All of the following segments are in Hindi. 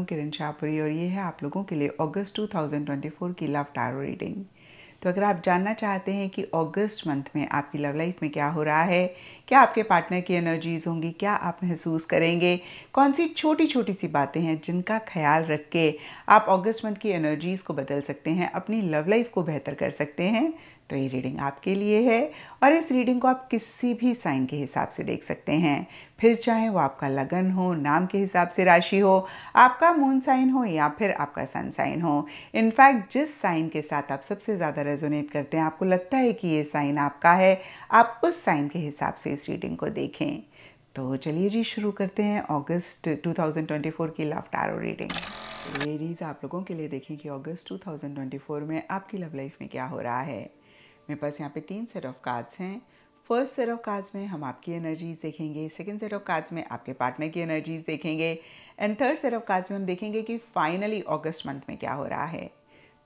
हूँ किरण शाहपुरी और ये है आप लोगों के लिए अगस्त 2024 की लव टारो रीडिंग तो अगर आप जानना चाहते हैं कि अगस्त मंथ में आपकी लव लाइफ में क्या हो रहा है क्या आपके पार्टनर की एनर्जीज़ होंगी क्या आप महसूस करेंगे कौन सी छोटी छोटी सी बातें हैं जिनका ख्याल रख के आप ऑगस्ट मंथ की एनर्जीज़ को बदल सकते हैं अपनी लव लाइफ को बेहतर कर सकते हैं तो ये रीडिंग आपके लिए है और इस रीडिंग को आप किसी भी साइन के हिसाब से देख सकते हैं फिर चाहे वो आपका लगन हो नाम के हिसाब से राशि हो आपका मून साइन हो या फिर आपका सन साइन हो इनफैक्ट जिस साइन के साथ आप सबसे ज़्यादा रेजोनेट करते हैं आपको लगता है कि ये साइन आपका है आप उस साइन के हिसाब से इस रीडिंग को देखें तो चलिए जी शुरू करते हैं अगस्त 2024 की लव टैरो रीडिंग लेडीज़ आप लोगों के लिए देखें कि अगस्त 2024 में आपकी लव लाइफ में क्या हो रहा है मेरे पास यहाँ पे तीन सेट ऑफ कार्ड्स हैं फर्स्ट सेट ऑफ कार्ड्स में हम आपकी एनर्जीज देखेंगे सेकेंड सेट ऑफ कार्ड्स में आपके पार्टनर की एनर्जीज देखेंगे and third set of cards में हम देखेंगे कि फाइनली अगस्त मंथ में क्या हो रहा है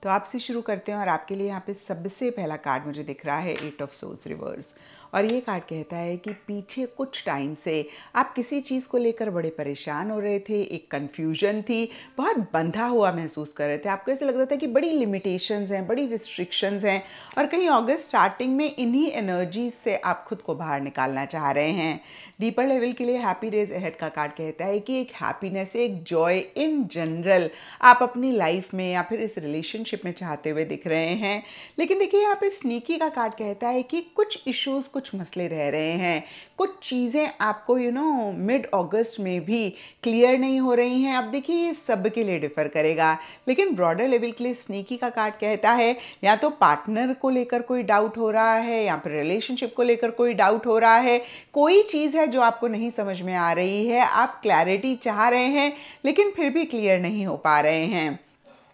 तो आपसे शुरू करते हैं और आपके लिए यहाँ पे सबसे पहला कार्ड मुझे दिख रहा है एट ऑफ सोर्स रिवर्स और ये कार्ड कहता है कि पीछे कुछ टाइम से आप किसी चीज़ को लेकर बड़े परेशान हो रहे थे एक कन्फ्यूजन थी बहुत बंधा हुआ महसूस कर रहे थे आपको ऐसे लग रहा था कि बड़ी लिमिटेशंस हैं बड़ी रिस्ट्रिक्शंस हैं और कहीं अगस्त स्टार्टिंग में इन्हीं एनर्जी से आप खुद को बाहर निकालना चाह रहे हैं डीपर लेवल के लिए हैप्पी डेज अहेड का कार्ड कहता है कि एक हैप्पीनेस एक जॉय इन जनरल आप अपनी लाइफ में या फिर इस रिलेशन रिलेशनशिप में चाहते हुए दिख रहे हैं लेकिन देखिए यहाँ पे स्नीकी का कार्ड कहता है कि कुछ इश्यूज कुछ मसले रह रहे हैं कुछ चीज़ें आपको यू नो मिड अगस्त में भी क्लियर नहीं हो रही हैं अब देखिए ये सब के लिए डिफर करेगा लेकिन ब्रॉडर लेवल के लिए स्नीकी का कार्ड कहता है या तो पार्टनर को लेकर कोई डाउट हो रहा है या फिर रिलेशनशिप को लेकर कोई डाउट हो रहा है कोई चीज़ है जो आपको नहीं समझ में आ रही है आप क्लैरिटी चाह रहे हैं लेकिन फिर भी क्लियर नहीं हो पा रहे हैं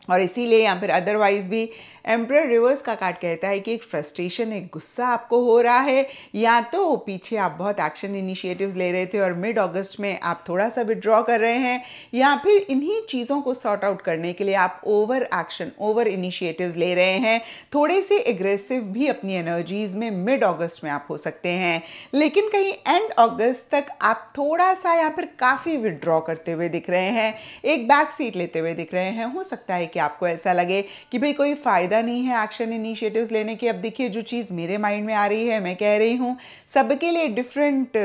और इसीलिए या फिर अदरवाइज़ भी एम्प्रर रिवर्स का कार्ड कहता है कि एक फ्रस्ट्रेशन एक गुस्सा आपको हो रहा है या तो पीछे आप बहुत एक्शन इनिशिएटिव्स ले रहे थे और मिड अगस्त में आप थोड़ा सा विड्रॉ कर रहे हैं या फिर इन्हीं चीज़ों को सॉर्ट आउट करने के लिए आप ओवर एक्शन ओवर इनिशिएटिव्स ले रहे हैं थोड़े से एग्रेसिव भी अपनी एनर्जीज में मिड अगस्त में आप हो सकते हैं लेकिन कहीं एंड अगस्त तक आप थोड़ा सा या फिर काफ़ी विड्रॉ करते हुए दिख रहे हैं एक बैक सीट लेते हुए दिख रहे हैं हो सकता है कि आपको ऐसा लगे कि भाई कोई फ़ायदा फ़ायदा नहीं है एक्शन इनिशिएटिव्स लेने की अब देखिए जो चीज़ मेरे माइंड में आ रही है मैं कह रही हूँ सबके लिए different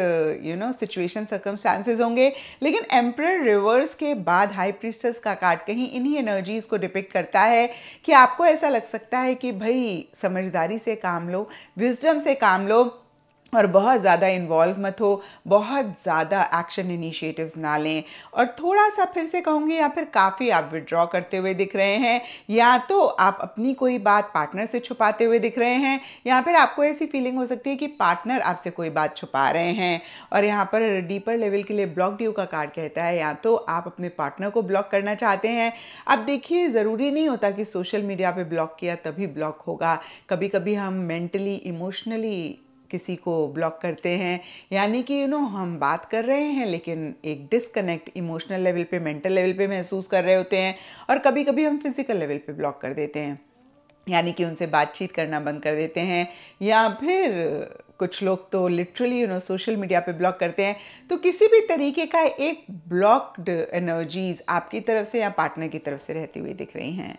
you know situation circumstances होंगे लेकिन एम्प्रर रिवर्स के बाद हाई प्रीस्टस का कार्ड कहीं इन्हीं एनर्जीज़ को डिपिक्ट करता है कि आपको ऐसा लग सकता है कि भाई समझदारी से काम लो विजडम से काम लो और बहुत ज़्यादा इन्वॉल्व मत हो बहुत ज़्यादा एक्शन इनिशिएटिव्स ना लें और थोड़ा सा फिर से कहूँगी या फिर काफ़ी आप विड्रॉ करते हुए दिख रहे हैं या तो आप अपनी कोई बात पार्टनर से छुपाते हुए दिख रहे हैं या फिर आपको ऐसी फीलिंग हो सकती है कि पार्टनर आपसे कोई बात छुपा रहे हैं और यहाँ पर डीपर लेवल के लिए ब्लॉक ड्यू का कार्ड कहता है या तो आप अपने पार्टनर को ब्लॉक करना चाहते हैं अब देखिए ज़रूरी नहीं होता कि सोशल मीडिया पर ब्लॉक किया तभी ब्लॉक होगा कभी कभी हम मेंटली इमोशनली किसी को ब्लॉक करते हैं यानी कि यू नो हम बात कर रहे हैं लेकिन एक डिसकनेक्ट इमोशनल लेवल पे मेंटल लेवल पे महसूस कर रहे होते हैं और कभी कभी हम फिज़िकल लेवल पे ब्लॉक कर देते हैं यानी कि उनसे बातचीत करना बंद कर देते हैं या फिर कुछ लोग तो literally you know social media पे ब्लॉक करते हैं तो किसी भी तरीके का एक ब्लॉक्ड एनर्जीज आपकी तरफ से या पार्टनर की तरफ से रहती हुई दिख रही हैं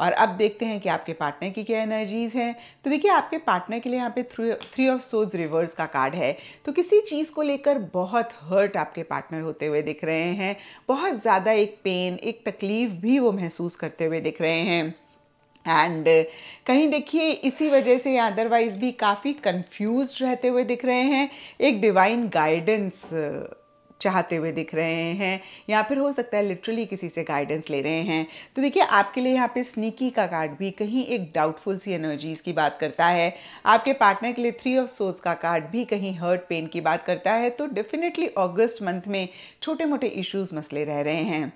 और अब देखते हैं कि आपके पार्टनर की क्या एनर्जीज़ हैं तो देखिए आपके पार्टनर के लिए यहाँ पे थ्री थ्री ऑफ सोज रिवर्स का कार्ड है तो किसी चीज़ को लेकर बहुत हर्ट आपके पार्टनर होते हुए दिख रहे हैं बहुत ज़्यादा एक पेन एक तकलीफ़ भी वो महसूस करते हुए दिख रहे हैं एंड कहीं देखिए इसी वजह से या अदरवाइज भी काफ़ी कन्फ्यूज़ रहते हुए दिख रहे हैं एक डिवाइन गाइडेंस चाहते हुए दिख रहे हैं या फिर हो सकता है लिटरली किसी से गाइडेंस ले रहे हैं तो देखिए आपके लिए यहाँ पे स्नीकी का कार्ड भी कहीं एक डाउटफुल सी एनर्जीज़ की बात करता है आपके पार्टनर के लिए थ्री ऑफ सोर्स का कार्ड भी कहीं हर्ट पेन की बात करता है तो डेफिनेटली अगस्त मंथ में छोटे मोटे इश्यूज़ मसले रह रहे हैं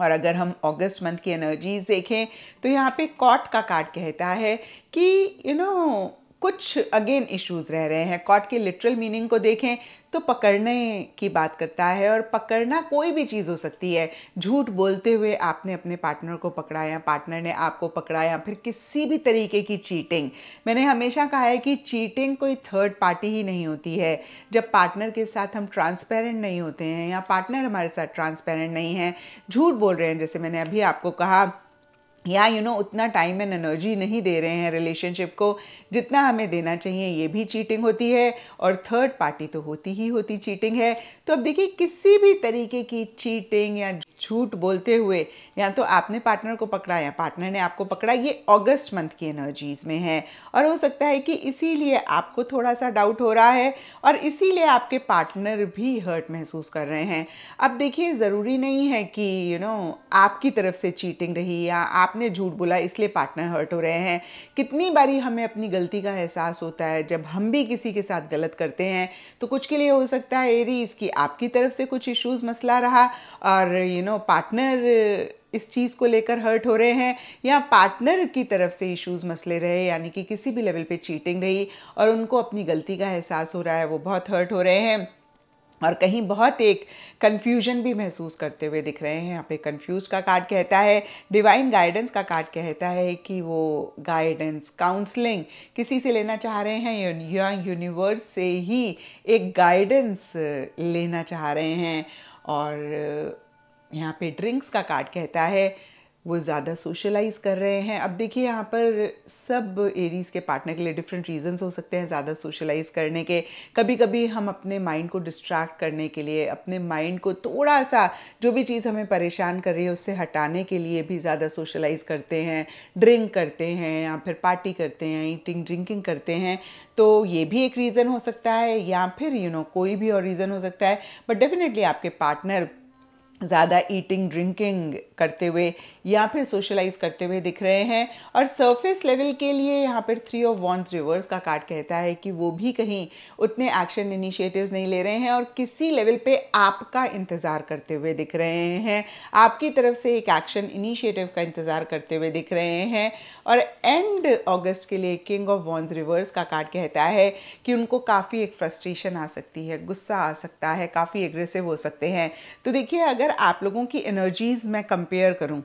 और अगर हम अगस्त मंथ की एनर्जीज देखें तो यहाँ पे कॉट का कार्ड कहता है कि यू you नो know, कुछ अगेन इश्यूज रह रहे हैं कॉट के लिटरल मीनिंग को देखें तो पकड़ने की बात करता है और पकड़ना कोई भी चीज़ हो सकती है झूठ बोलते हुए आपने अपने पार्टनर को पकड़ा या पार्टनर ने आपको पकड़ा या फिर किसी भी तरीके की चीटिंग मैंने हमेशा कहा है कि चीटिंग कोई थर्ड पार्टी ही नहीं होती है जब पार्टनर के साथ हम ट्रांसपेरेंट नहीं होते हैं या पार्टनर हमारे साथ ट्रांसपेरेंट नहीं है झूठ बोल रहे हैं जैसे मैंने अभी आपको कहा या यू नो उतना टाइम एंड एनर्जी नहीं दे रहे हैं रिलेशनशिप को जितना हमें देना चाहिए ये भी चीटिंग होती है और थर्ड पार्टी तो होती ही होती चीटिंग है तो अब देखिए किसी भी तरीके की चीटिंग या झूठ बोलते हुए या तो आपने पार्टनर को पकड़ा या पार्टनर ने आपको पकड़ा ये अगस्त मंथ की एनर्जीज़ में है और हो सकता है कि इसीलिए आपको थोड़ा सा डाउट हो रहा है और इसीलिए आपके पार्टनर भी हर्ट महसूस कर रहे हैं अब देखिए ज़रूरी नहीं है कि यू you नो know, आपकी तरफ से चीटिंग रही या आपने झूठ बोला इसलिए पार्टनर हर्ट हो रहे हैं कितनी बारी हमें अपनी गलती का एहसास होता है जब हम भी किसी के साथ गलत करते हैं तो कुछ के लिए हो सकता है एरीज कि आपकी तरफ से कुछ इश्यूज़ मसला रहा और you you know know, partner इस चीज़ को लेकर हर्ट हो रहे हैं या पार्टनर की तरफ से इश्यूज मसले रहे यानी कि किसी भी लेवल पे चीटिंग रही और उनको अपनी गलती का एहसास हो रहा है वो बहुत हर्ट हो रहे हैं और कहीं बहुत एक कन्फ्यूजन भी महसूस करते हुए दिख रहे हैं यहाँ पे कन्फ्यूज का कार्ड कहता है डिवाइन गाइडेंस का कार्ड कहता है कि वो गाइडेंस काउंसलिंग किसी से लेना चाह रहे हैं या यूनिवर्स से ही एक गाइडेंस लेना चाह रहे हैं और यहाँ पे ड्रिंक्स का कार्ड कहता है वो ज़्यादा सोशलाइज़ कर रहे हैं अब देखिए यहाँ पर सब एरीज़ के पार्टनर के लिए डिफरेंट रीजंस हो सकते हैं ज़्यादा सोशलाइज़ करने के कभी कभी हम अपने माइंड को डिस्ट्रैक्ट करने के लिए अपने माइंड को थोड़ा सा जो भी चीज़ हमें परेशान कर रही है उससे हटाने के लिए भी ज़्यादा सोशलाइज़ करते हैं ड्रिंक करते हैं या फिर पार्टी करते हैं ईटिंग ड्रिंकिंग करते हैं तो ये भी एक रीज़न हो सकता है या फिर यू you नो know, कोई भी और रीज़न हो सकता है बट डेफिनेटली आपके पार्टनर ज़्यादा ईटिंग ड्रिंकिंग करते हुए या फिर सोशलाइज करते हुए दिख रहे हैं और सरफेस लेवल के लिए यहाँ पर थ्री ऑफ वॉन्ट्स रिवर्स का कार्ड कहता है कि वो भी कहीं उतने एक्शन इनिशिएटिव्स नहीं ले रहे हैं और किसी लेवल पे आपका इंतज़ार करते हुए दिख रहे हैं आपकी तरफ से एक एक्शन इनिशिएटिव का इंतज़ार करते हुए दिख रहे हैं और एंड ऑगस्ट के लिए किंग ऑफ वॉन्स रिवर्स का कार्ड कहता है कि उनको काफ़ी एक फ्रस्ट्रेशन आ सकती है गुस्सा आ सकता है काफ़ी एग्रेसिव हो सकते हैं तो देखिए अगर अगर आप लोगों की एनर्जीज़ मैं कंपेयर करूं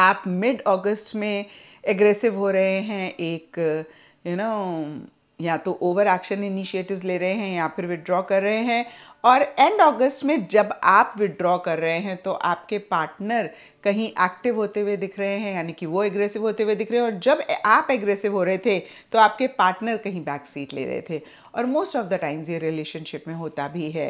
आप मिड अगस्त में एग्रेसिव हो रहे हैं एक यू you नो know, या तो ओवर एक्शन इनिशिएटिव्स ले रहे हैं या फिर विड्रॉ कर रहे हैं और एंड अगस्त में जब आप विड्रॉ कर रहे हैं तो आपके पार्टनर कहीं एक्टिव होते हुए दिख रहे हैं यानी कि वो एग्रेसिव होते हुए दिख रहे हैं और जब आप एग्रेसिव हो रहे थे तो आपके पार्टनर कहीं बैक सीट ले रहे थे और मोस्ट ऑफ द टाइम्स ये रिलेशनशिप में होता भी है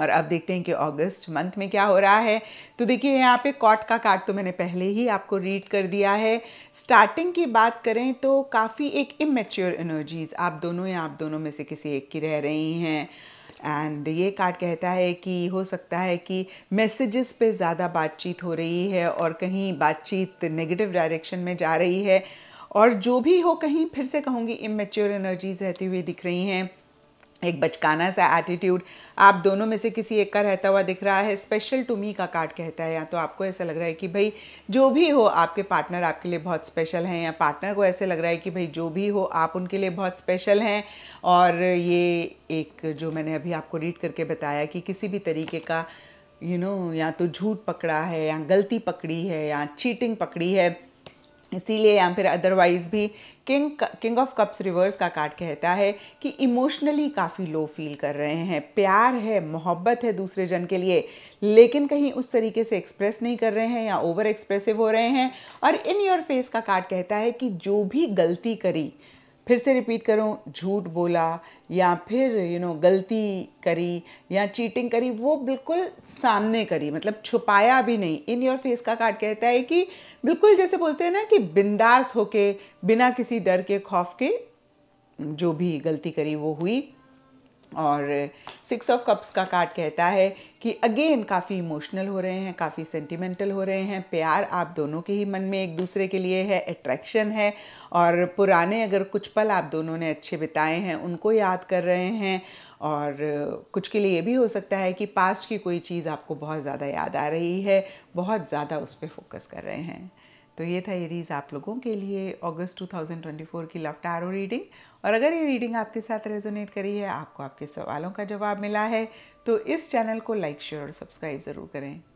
और अब देखते हैं कि अगस्त मंथ में क्या हो रहा है तो देखिए यहाँ पे कॉट का कार्ड तो मैंने पहले ही आपको रीड कर दिया है स्टार्टिंग की बात करें तो काफ़ी एक इमेच्योर एनर्जीज़ आप दोनों या आप दोनों में से किसी एक की रह रही हैं एंड ये कार्ड कहता है कि हो सकता है कि मैसेजेस पे ज़्यादा बातचीत हो रही है और कहीं बातचीत नेगेटिव डायरेक्शन में जा रही है और जो भी हो कहीं फिर से कहूँगी इमेच्योर एनर्जीज़ रहती हुई दिख रही हैं एक बचकाना सा एटीट्यूड आप दोनों में से किसी एक का रहता हुआ दिख रहा है स्पेशल टू मी का कार्ड कहता है या तो आपको ऐसा लग रहा है कि भाई जो भी हो आपके पार्टनर आपके लिए बहुत स्पेशल हैं या पार्टनर को ऐसे लग रहा है कि भाई जो भी हो आप उनके लिए बहुत स्पेशल हैं और ये एक जो मैंने अभी आपको रीड करके बताया कि किसी भी तरीके का यू you नो know, या तो झूठ पकड़ा है या गलती पकड़ी है या चीटिंग पकड़ी है इसीलिए या फिर अदरवाइज़ भी king king of cups reverse का कार्ड कहता है कि इमोशनली काफ़ी लो फील कर रहे हैं प्यार है मोहब्बत है दूसरे जन के लिए लेकिन कहीं उस तरीके से एक्सप्रेस नहीं कर रहे हैं या ओवर एक्सप्रेसिव हो रहे हैं और इन योर फेस का कार्ड कहता है कि जो भी गलती करी फिर से रिपीट करूँ झूठ बोला या फिर यू you नो know, गलती करी या चीटिंग करी वो बिल्कुल सामने करी मतलब छुपाया भी नहीं इन योर फेस का कार्ड कहता है कि बिल्कुल जैसे बोलते हैं ना कि बिंदास होके बिना किसी डर के खौफ के जो भी गलती करी वो हुई और सिक्स ऑफ कप्स का कार्ड कहता है कि अगेन काफ़ी इमोशनल हो रहे हैं काफ़ी सेंटिमेंटल हो रहे हैं प्यार आप दोनों के ही मन में एक दूसरे के लिए है अट्रैक्शन है और पुराने अगर कुछ पल आप दोनों ने अच्छे बिताए हैं उनको याद कर रहे हैं और कुछ के लिए ये भी हो सकता है कि पास्ट की कोई चीज़ आपको बहुत ज़्यादा याद आ रही है बहुत ज़्यादा उस पर फोकस कर रहे हैं तो ये था एरीज आप लोगों के लिए अगस्त 2024 की लव आरो रीडिंग और अगर ये रीडिंग आपके साथ रेजोनेट करी है आपको आपके सवालों का जवाब मिला है तो इस चैनल को लाइक शेयर और सब्सक्राइब ज़रूर करें